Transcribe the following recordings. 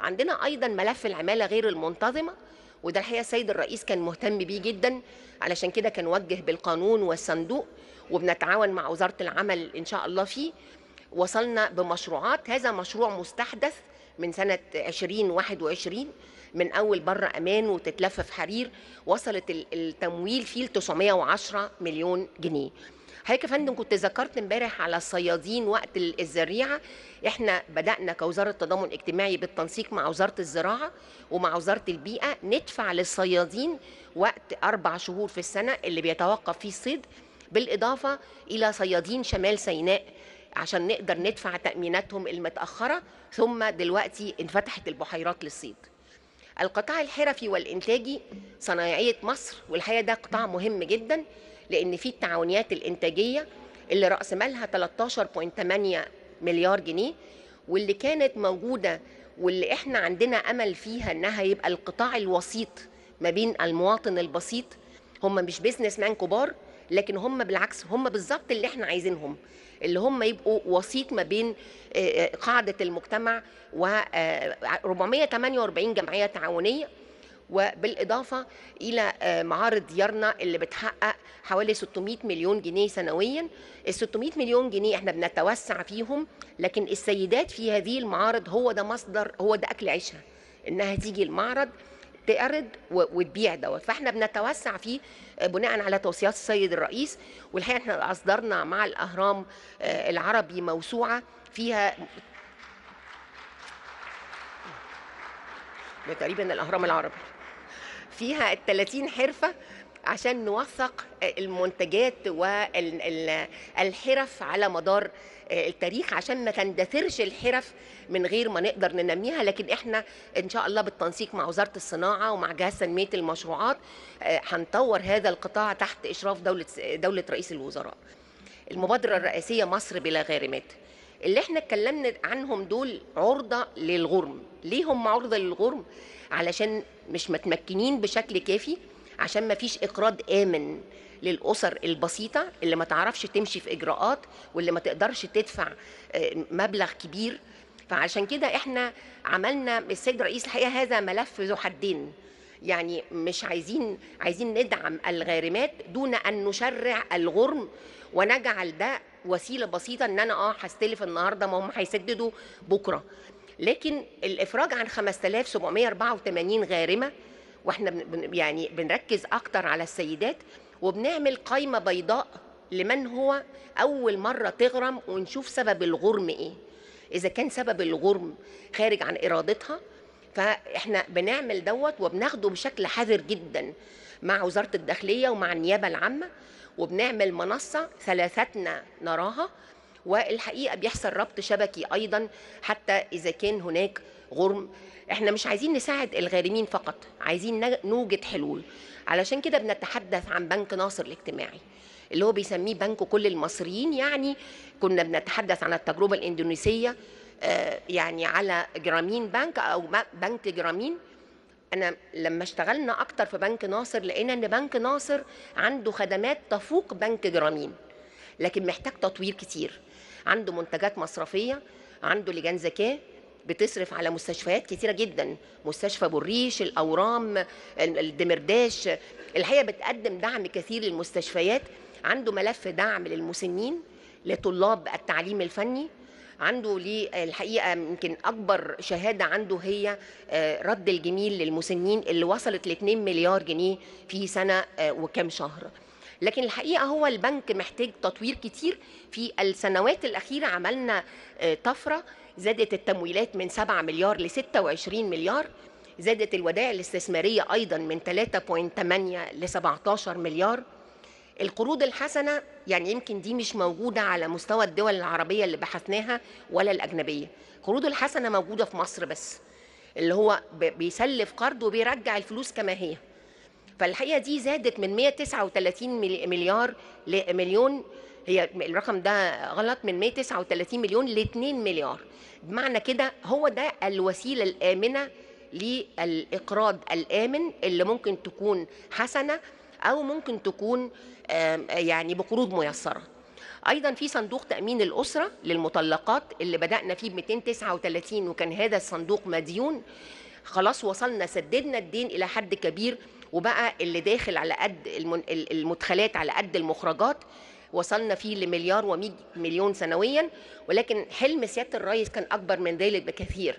عندنا ايضا ملف العماله غير المنتظمه وده الحقيقه السيد الرئيس كان مهتم بيه جدا علشان كده كان وجه بالقانون والصندوق وبنتعاون مع وزاره العمل ان شاء الله فيه وصلنا بمشروعات هذا مشروع مستحدث من سنه 2021 من اول بر امان وتتلفف حرير وصلت التمويل فيه ل 910 مليون جنيه حضرتك يا فندم كنت ذكرت امبارح على الصيادين وقت الزريعه احنا بدانا كوزاره تضامن اجتماعي بالتنسيق مع وزاره الزراعه ومع وزاره البيئه ندفع للصيادين وقت اربع شهور في السنه اللي بيتوقف فيه الصيد بالاضافه الى صيادين شمال سيناء عشان نقدر ندفع تاميناتهم المتاخره ثم دلوقتي انفتحت البحيرات للصيد القطاع الحرفي والإنتاجي صنايعية مصر والحقيقة ده قطاع مهم جدا لان في التعاونيات الانتاجيه اللي راس مالها 13.8 مليار جنيه واللي كانت موجوده واللي احنا عندنا امل فيها انها يبقى القطاع الوسيط ما بين المواطن البسيط هم مش بيزنس مان كبار لكن هم بالعكس هم بالظبط اللي احنا عايزينهم اللي هم يبقوا وسيط ما بين آه، آه، قاعده المجتمع و 448 آه، جمعيه تعاونيه وبالاضافه الى معارض ديارنا اللي بتحقق حوالي 600 مليون جنيه سنويا ال 600 مليون جنيه احنا بنتوسع فيهم لكن السيدات في هذه المعارض هو ده مصدر هو ده اكل عيشها انها تيجي المعرض تقرض وتبيع دوت فاحنا بنتوسع فيه آه، بناء على توصيات السيد الرئيس والحقيقه احنا اصدرنا مع الاهرام آه، العربي موسوعه فيها تقريبا الاهرام العربي فيها ال 30 حرفه عشان نوثق المنتجات والحرف على مدار التاريخ عشان ما تندثرش الحرف من غير ما نقدر ننميها لكن احنا ان شاء الله بالتنسيق مع وزاره الصناعه ومع جهاز تنميه المشروعات آه، هنطور هذا القطاع تحت اشراف دوله دوله رئيس الوزراء. المبادره الرئاسيه مصر بلا غارمات. اللي احنا اتكلمنا عنهم دول عرضه للغرم، ليه هم عرضه للغرم؟ علشان مش متمكنين بشكل كافي عشان ما فيش اقراض امن للاسر البسيطه اللي ما تعرفش تمشي في اجراءات واللي ما تقدرش تدفع آه، مبلغ كبير فعشان كده احنا عملنا السيد رئيس الحقيقه هذا ملف ذو حدين يعني مش عايزين عايزين ندعم الغارمات دون ان نشرع الغرم ونجعل ده وسيله بسيطه ان انا اه هستلف النهارده ما هم هيسددوا بكره لكن الافراج عن 5784 غارمه واحنا بن يعني بنركز اكتر على السيدات وبنعمل قايمه بيضاء لمن هو اول مره تغرم ونشوف سبب الغرم ايه اذا كان سبب الغرم خارج عن ارادتها فاحنا بنعمل دوت وبناخده بشكل حذر جدا مع وزاره الداخليه ومع النيابه العامه وبنعمل منصه ثلاثتنا نراها والحقيقه بيحصل ربط شبكي ايضا حتى اذا كان هناك غرم احنا مش عايزين نساعد الغارمين فقط عايزين نوجد حلول علشان كده بنتحدث عن بنك ناصر الاجتماعي اللي هو بيسميه بنك كل المصريين يعني كنا بنتحدث عن التجربه الاندونيسيه آه، يعني على جرامين بنك او بنك جرامين انا لما اشتغلنا اكتر في بنك ناصر لقينا ان بنك ناصر عنده خدمات تفوق بنك جرامين لكن محتاج تطوير كتير عنده منتجات مصرفيه عنده لجان زكاه بتصرف على مستشفيات كتيره جدا مستشفى بوريش الاورام الدمرداش الحقيقه بتقدم دعم كثير للمستشفيات عنده ملف دعم للمسنين لطلاب التعليم الفني عنده لي الحقيقه يمكن اكبر شهاده عنده هي آه، رد الجميل للمسنين اللي وصلت ل 2 مليار جنيه في سنه آه، وكام شهر لكن الحقيقه هو البنك محتاج تطوير كتير في السنوات الاخيره عملنا آه، طفره زادت التمويلات من 7 مليار ل 26 مليار زادت الودائع الاستثماريه ايضا من 3.8 ل 17 مليار القروض الحسنه يعني يمكن دي مش موجوده على مستوى الدول العربيه اللي بحثناها ولا الاجنبيه القروض الحسنه موجوده في مصر بس اللي هو بيسلف قرض وبيرجع الفلوس كما هي فالحقيقه دي زادت من 139 مليار مليون هي الرقم ده غلط من 139 مليون ل 2 مليار بمعنى كده هو ده الوسيله الامنه للاقراض الامن اللي ممكن تكون حسنه او ممكن تكون يعني بقروض ميسره ايضا في صندوق تامين الاسره للمطلقات اللي بدانا فيه ب 239 وكان هذا الصندوق مديون خلاص وصلنا سددنا الدين الى حد كبير وبقى اللي داخل على قد المدخلات على قد المخرجات وصلنا فيه لمليار و100 مليون سنويا ولكن حلم سياده الرئيس كان اكبر من ذلك بكثير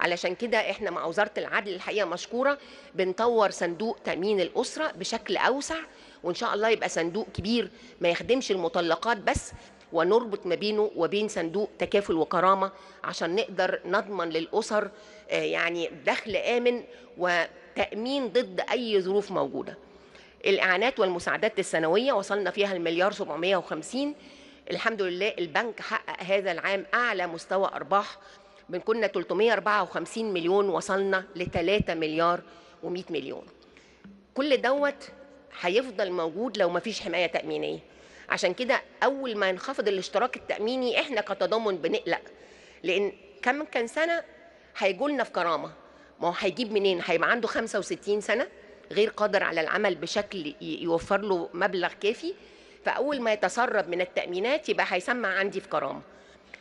علشان كده احنا مع وزاره العدل الحقيقه مشكوره بنطور صندوق تامين الاسره بشكل اوسع وان شاء الله يبقى صندوق كبير ما يخدمش المطلقات بس ونربط ما بينه وبين صندوق تكافل وكرامه عشان نقدر نضمن للاسر آه، يعني دخل امن و تامين ضد اي ظروف موجوده الاعانات والمساعدات السنويه وصلنا فيها المليار 750 الحمد لله البنك حقق هذا العام اعلى مستوى ارباح من كنا 354 مليون وصلنا ل 3 مليار و100 مليون كل دوت هيفضل موجود لو ما فيش حمايه تامينيه عشان كده اول ما ينخفض الاشتراك التاميني احنا كتضامن بنقلق لان كم كان سنه هيجولنا في كرامه ما هو هيجيب منين هيبقى عنده 65 سنه غير قادر على العمل بشكل يوفر له مبلغ كافي فاول ما يتسرب من التامينات يبقى هيسمع عندي في كرامه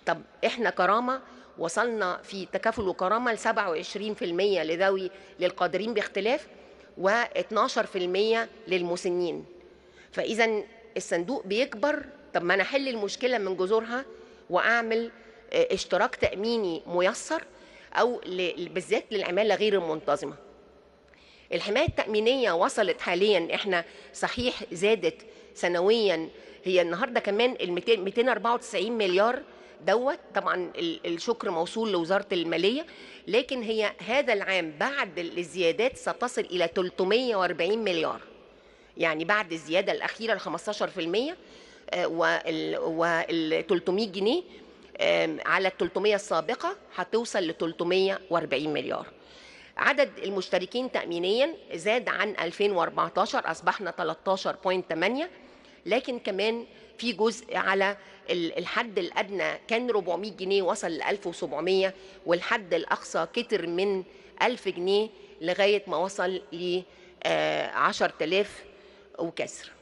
طب احنا كرامه وصلنا في تكافل وكرامه ل 27% لذوي للقادرين باختلاف و12% للمسنين فاذا الصندوق بيكبر طب ما انا احل المشكله من جذورها واعمل آه، اشتراك تاميني ميسر او بالذات للعماله غير المنتظمه الحمايه التامينيه وصلت حاليا احنا صحيح زادت سنويا هي النهارده كمان ال 294 مليار دوت طبعا الشكر موصول لوزاره الماليه لكن هي هذا العام بعد الزيادات ستصل الى 340 مليار يعني بعد الزياده الاخيره ال 15% وال 300 جنيه على ال 300 السابقه هتوصل ل 340 مليار عدد المشتركين تامينيا زاد عن 2014 اصبحنا 13.8 لكن كمان في جزء على الحد الادنى كان 400 جنيه وصل ل 1700 والحد الاقصى كتر من 1000 جنيه لغايه ما وصل ل 10000 آه، وكسر